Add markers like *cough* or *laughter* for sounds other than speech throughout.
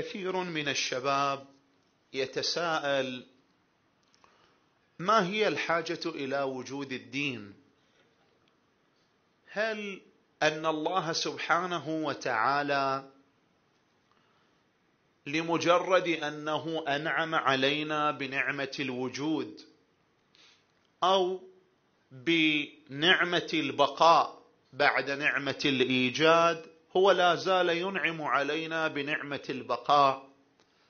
كثير من الشباب يتساءل ما هي الحاجه الى وجود الدين هل ان الله سبحانه وتعالى لمجرد انه انعم علينا بنعمه الوجود او بنعمه البقاء بعد نعمه الايجاد هو لا زال ينعم علينا بنعمه البقاء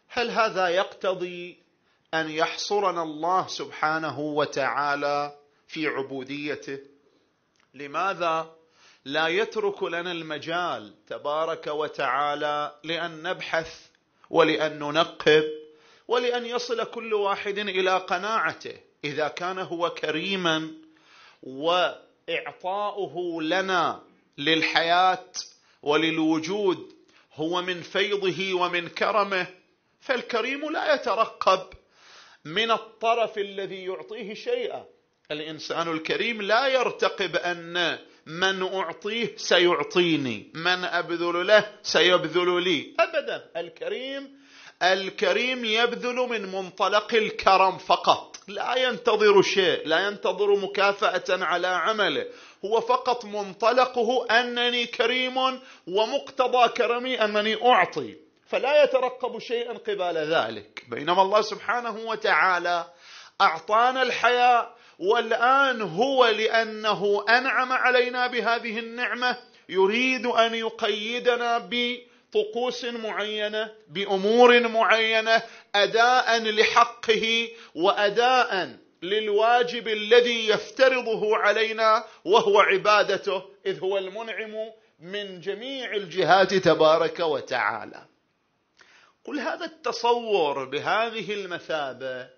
هل هذا يقتضي ان يحصرنا الله سبحانه وتعالى في عبوديته لماذا لا يترك لنا المجال تبارك وتعالى لان نبحث ولان ننقب ولان يصل كل واحد الى قناعته اذا كان هو كريما واعطاؤه لنا للحياه وللوجود هو من فيضه ومن كرمه فالكريم لا يترقب من الطرف الذي يعطيه شيئا الانسان الكريم لا يرتقب ان من اعطيه سيعطيني من ابذل له سيبذل لي ابدا الكريم الكريم يبذل من منطلق الكرم فقط لا ينتظر شيء لا ينتظر مكافاه على عمله هو فقط منطلقه انني كريم ومقتضى كرمي انني اعطي فلا يترقب شيئا قبال ذلك بينما الله سبحانه وتعالى اعطانا الحياه والان هو لانه انعم علينا بهذه النعمه يريد ان يقيدنا ب طقوس معينه بامور معينه اداء لحقه واداء للواجب الذي يفترضه علينا وهو عبادته اذ هو المنعم من جميع الجهات تبارك وتعالى قل هذا التصور بهذه المثابه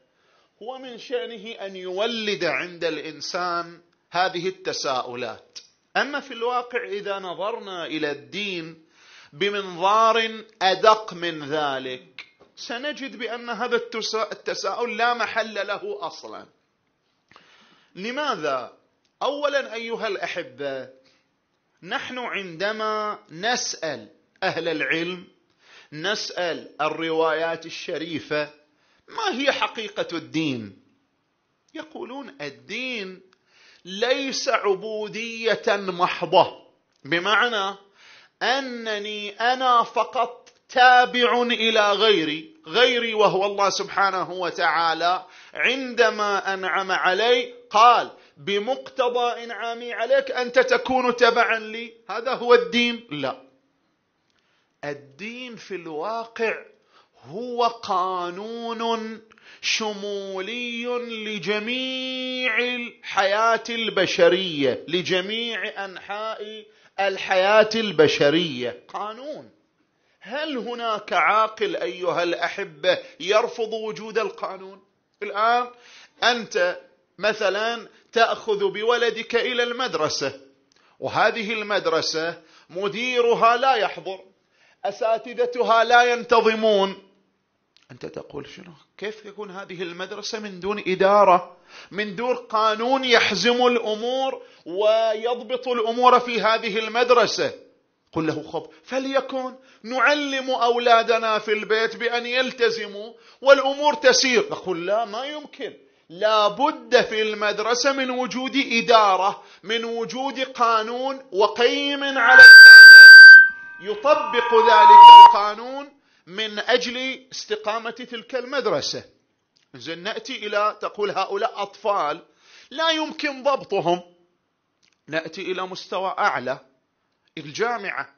هو من شانه ان يولد عند الانسان هذه التساؤلات اما في الواقع اذا نظرنا الى الدين بمنظار ادق من ذلك سنجد بان هذا التساؤل لا محل له اصلا لماذا اولا ايها الاحبه نحن عندما نسال اهل العلم نسال الروايات الشريفه ما هي حقيقه الدين يقولون الدين ليس عبوديه محضه بمعنى انني انا فقط تابع الى غيري غيري وهو الله سبحانه وتعالى عندما انعم علي قال بمقتضى انعامي عليك انت تكون تبعا لي هذا هو الدين لا الدين في الواقع هو قانون شمولي لجميع الحياه البشريه لجميع انحاء الحياه البشريه قانون هل هناك عاقل ايها الاحبه يرفض وجود القانون الان انت مثلا تاخذ بولدك الى المدرسه وهذه المدرسه مديرها لا يحضر اساتذتها لا ينتظمون أنت تقول شنو كيف تكون هذه المدرسة من دون إدارة من دون قانون يحزم الأمور ويضبط الأمور في هذه المدرسة قل له خب فليكن نعلم أولادنا في البيت بأن يلتزموا والأمور تسير نقول لا ما يمكن لا بد في المدرسة من وجود إدارة من وجود قانون وقيم على القانون يطبق ذلك القانون من اجل استقامه تلك المدرسه زين ناتي الى تقول هؤلاء اطفال لا يمكن ضبطهم ناتي الى مستوى اعلى الجامعه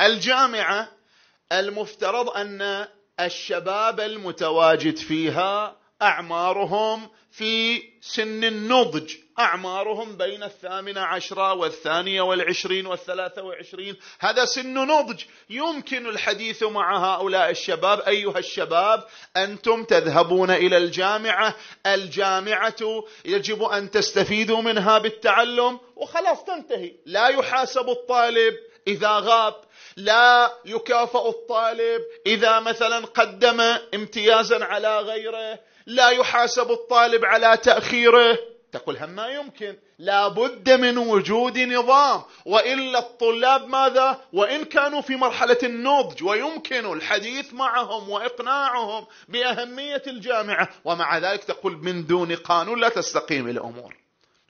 الجامعه المفترض ان الشباب المتواجد فيها اعمارهم في سن النضج أعمارهم بين الثامنة عشرة والثانية والعشرين والثلاثة وعشرين هذا سن نضج يمكن الحديث مع هؤلاء الشباب أيها الشباب أنتم تذهبون إلى الجامعة الجامعة يجب أن تستفيدوا منها بالتعلم وخلاص تنتهي لا يحاسب الطالب إذا غاب لا يكافأ الطالب إذا مثلا قدم امتيازا على غيره لا يحاسب الطالب على تأخيره تقول هم ما يمكن لابد من وجود نظام وإلا الطلاب ماذا وإن كانوا في مرحلة النضج ويمكن الحديث معهم وإقناعهم بأهمية الجامعة ومع ذلك تقول من دون قانون لا تستقيم الأمور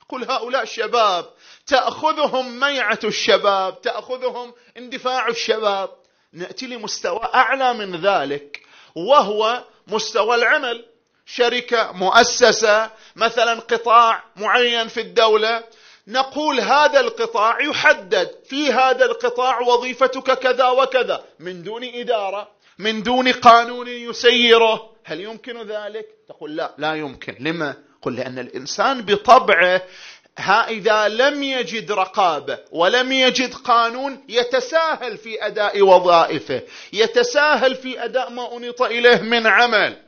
قل هؤلاء الشباب تأخذهم ميعة الشباب تأخذهم اندفاع الشباب نأتي لمستوى أعلى من ذلك وهو مستوى العمل شركه مؤسسه مثلا قطاع معين في الدوله نقول هذا القطاع يحدد في هذا القطاع وظيفتك كذا وكذا من دون اداره من دون قانون يسيره هل يمكن ذلك تقول لا لا يمكن لما قل لان الانسان بطبعه ها إذا لم يجد رقابة ولم يجد قانون يتساهل في أداء وظائفه يتساهل في أداء ما انيط إليه من عمل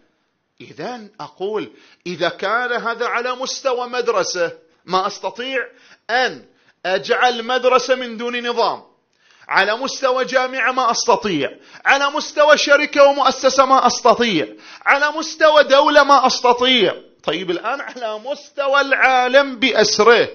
إذا أقول إذا كان هذا على مستوى مدرسة ما أستطيع أن أجعل مدرسة من دون نظام على مستوى جامعة ما أستطيع على مستوى شركة ومؤسسة ما أستطيع على مستوى دولة ما أستطيع طيب الآن على مستوى العالم بأسره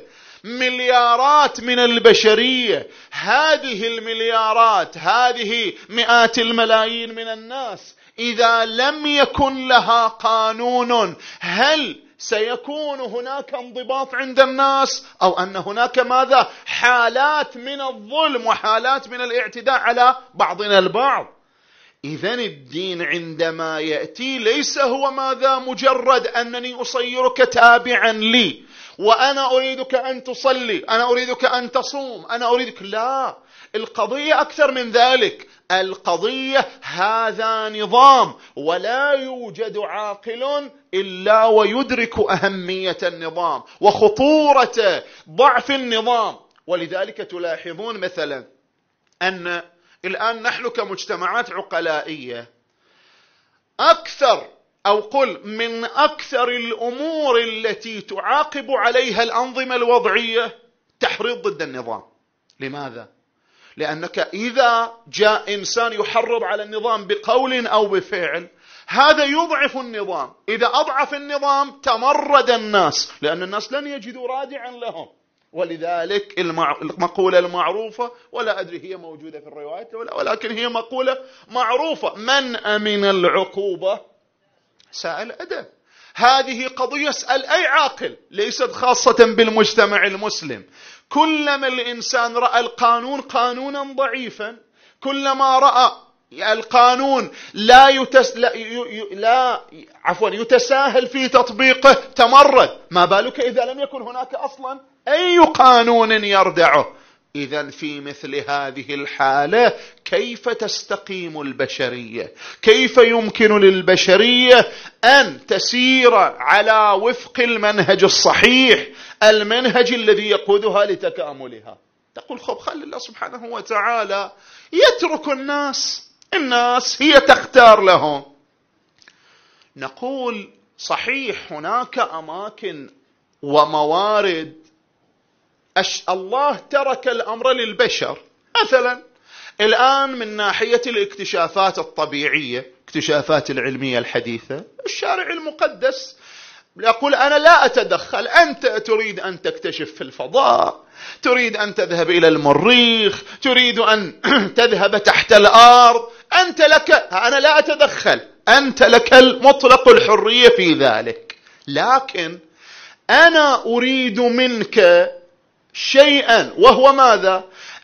مليارات من البشرية هذه المليارات هذه مئات الملايين من الناس اذا لم يكن لها قانون هل سيكون هناك انضباط عند الناس او ان هناك ماذا حالات من الظلم وحالات من الاعتداء على بعضنا البعض اذا الدين عندما ياتي ليس هو ماذا مجرد انني اصيرك تابعا لي وانا اريدك ان تصلي انا اريدك ان تصوم انا اريدك لا القضيه اكثر من ذلك القضيه هذا نظام ولا يوجد عاقل الا ويدرك اهميه النظام وخطوره ضعف النظام ولذلك تلاحظون مثلا ان الان نحن كمجتمعات عقلائيه اكثر او قل من اكثر الامور التي تعاقب عليها الانظمه الوضعيه تحريض ضد النظام لماذا لأنك إذا جاء إنسان يحرض على النظام بقول أو بفعل هذا يضعف النظام إذا أضعف النظام تمرد الناس لأن الناس لن يجدوا رادعا لهم ولذلك المقولة المعروفة ولا أدري هي موجودة في الروايات ولا ولكن هي مقولة معروفة من أمن العقوبة سأل أدب هذه قضية اسأل أي عاقل ليست خاصة بالمجتمع المسلم كلما الانسان راى القانون قانونا ضعيفا كلما راى القانون لا يتس لا, ي... لا عفوا يتساهل في تطبيقه تمرد ما بالك اذا لم يكن هناك اصلا اي قانون يردعه اذا في مثل هذه الحاله كيف تستقيم البشريه كيف يمكن للبشريه ان تسير على وفق المنهج الصحيح المنهج الذي يقودها لتكاملها تقول خب خلي الله سبحانه وتعالى يترك الناس الناس هي تختار لهم نقول صحيح هناك اماكن وموارد الله ترك الامر للبشر مثلا الان من ناحيه الاكتشافات الطبيعيه اكتشافات العلميه الحديثه الشارع المقدس يقول انا لا اتدخل انت تريد ان تكتشف في الفضاء تريد ان تذهب الى المريخ تريد ان *clears throat* تذهب تحت الارض انت لك انا لا اتدخل انت لك المطلق الحريه في ذلك لكن انا اريد منك شيئا وهو ماذا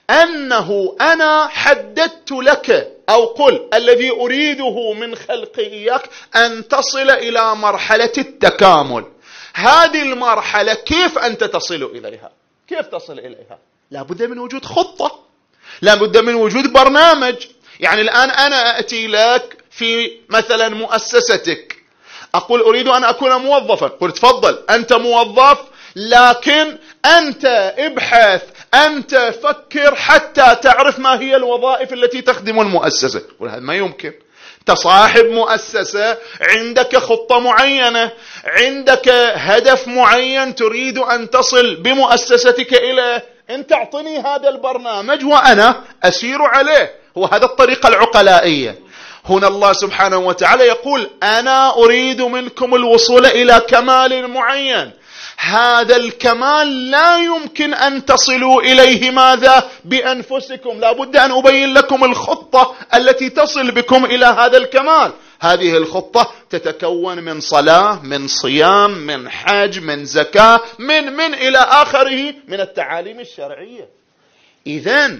أنه أنا حددت لك أو قل الذي أريده من خلقي إياك أن تصل إلى مرحلة التكامل هذه المرحلة كيف أنت تصل إليها كيف تصل إليها لابد من وجود خطة لابد من وجود برنامج يعني الآن أنا أتي لك في مثلا مؤسستك أقول أريد أن أكون موظفا قلت تفضل أنت موظف لكن أنت ابحث أنت فكر حتى تعرف ما هي الوظائف التي تخدم المؤسسة وهذا ما يمكن تصاحب مؤسسة عندك خطة معينة عندك هدف معين تريد أن تصل بمؤسستك إليه أن تعطني هذا البرنامج وأنا أسير عليه هو هذا الطريقة العقلائية هنا الله سبحانه وتعالى يقول أنا أريد منكم الوصول إلى كمال معين هذا الكمال لا يمكن ان تصلوا اليه ماذا بانفسكم لا بد ان ابين لكم الخطه التي تصل بكم الى هذا الكمال هذه الخطه تتكون من صلاه من صيام من حج من زكاه من من الى اخره من التعاليم الشرعيه اذا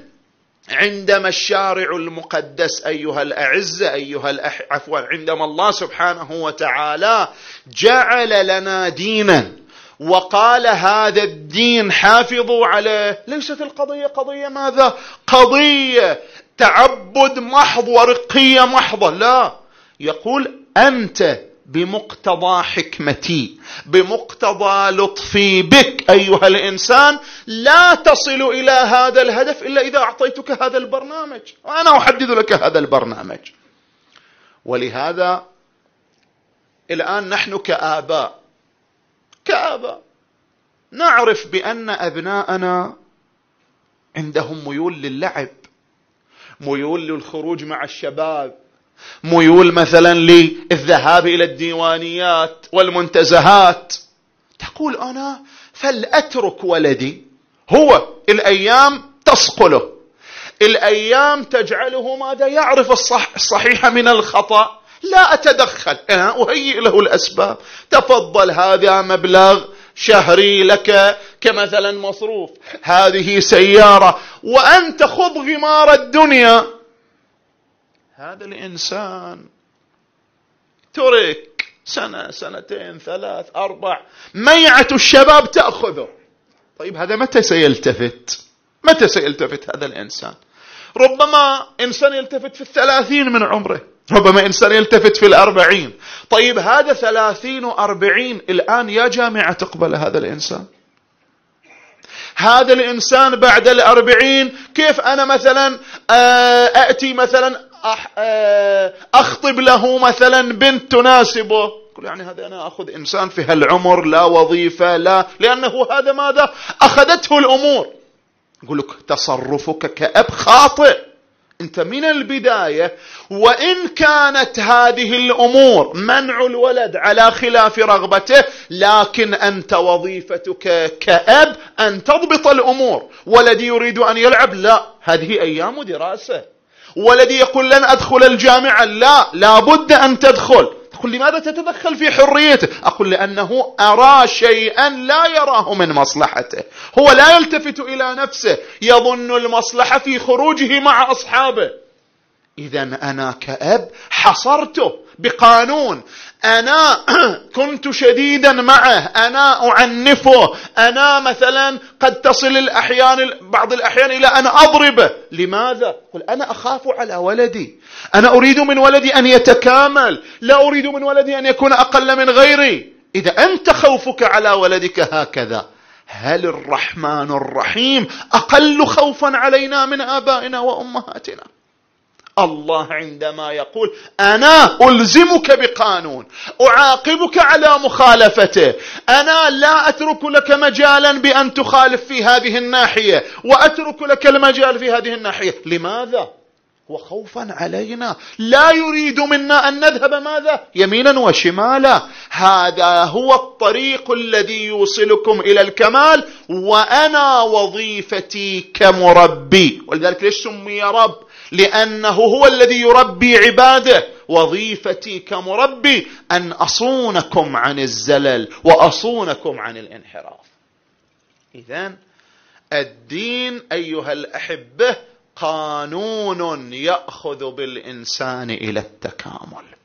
عندما الشارع المقدس ايها الاعزه ايها الأح... عفوا عندما الله سبحانه وتعالى جعل لنا دينا وقال هذا الدين حافظوا عليه ليست القضية قضية ماذا قضية تعبد محض ورقية محضة لا يقول أنت بمقتضى حكمتي بمقتضى لطفي بك ايها الانسان لا تصل الى هذا الهدف الا اذا اعطيتك هذا البرنامج وانا احدد لك هذا البرنامج ولهذا الان نحن كاباء كآباء نعرف بأن أبناءنا عندهم ميول للعب ميول للخروج مع الشباب ميول مثلا للذهاب إلى الديوانيات والمنتزهات تقول أنا فلأترك ولدي هو الأيام تصقله الأيام تجعله ماذا يعرف الصح الصحيح من الخطأ لا أتدخل أنا أه، أهيئ له الأسباب تفضل هذا مبلغ شهري لك كمثلا مصروف هذه سيارة وأنت خذ غمار الدنيا هذا الإنسان ترك سنة سنتين ثلاث أربع ميعة الشباب تأخذه طيب هذا متى سيلتفت متى سيلتفت هذا الإنسان ربما إنسان يلتفت في الثلاثين من عمره ربما إنسان يلتفت في الأربعين طيب هذا ثلاثين وأربعين الآن يا جامعة تقبل هذا الإنسان هذا الإنسان بعد الأربعين كيف أنا مثلا أأتي آه، مثلا آه، أخطب له مثلا بنت تناسبه يعني هذا أنا أخذ إنسان في هالعمر لا وظيفة لا لأنه هذا ماذا أخذته الأمور يقول لك تصرفك كأب خاطئ انت من البداية وان كانت هذه الامور منع الولد على خلاف رغبته لكن انت وظيفتك كاب ان تضبط الامور ولدي يريد ان يلعب لا هذه ايام دراسة ولدي يقول لن ادخل الجامعة لا لابد ان تدخل تقول لماذا تتدخل في حريته أقول لأنه أرى شيئا لا يراه من مصلحته هو لا يلتفت إلى نفسه يظن المصلحة في خروجه مع أصحابه اذا انا كاب حصرته بقانون انا *clears throat* كنت شديدا معه انا اعنفه انا مثلا قد تصل الاحيان بعض الاحيان الى ان اضربه لماذا قل انا اخاف على ولدي انا اريد من ولدي ان يتكامل لا اريد من ولدي ان يكون اقل من غيري اذا انت خوفك على ولدك هكذا هل الرحمن الرحيم اقل خوفا علينا من ابائنا وامهاتنا الله عندما يقول انا الزمك بقانون اعاقبك على مخالفته انا لا اترك لك مجالا بان تخالف في هذه الناحيه واترك لك المجال في هذه الناحيه لماذا وخوفا علينا لا يريد منا ان نذهب ماذا يمينا وشمالا هذا هو الطريق الذي يوصلكم الى الكمال وانا وظيفتي كمربي ولذلك ليش سمي رب لانه هو الذي يربي عباده وظيفتي كمربي ان اصونكم عن الزلل واصونكم عن الانحراف اذا الدين ايها الاحبه قانون ياخذ بالانسان الى التكامل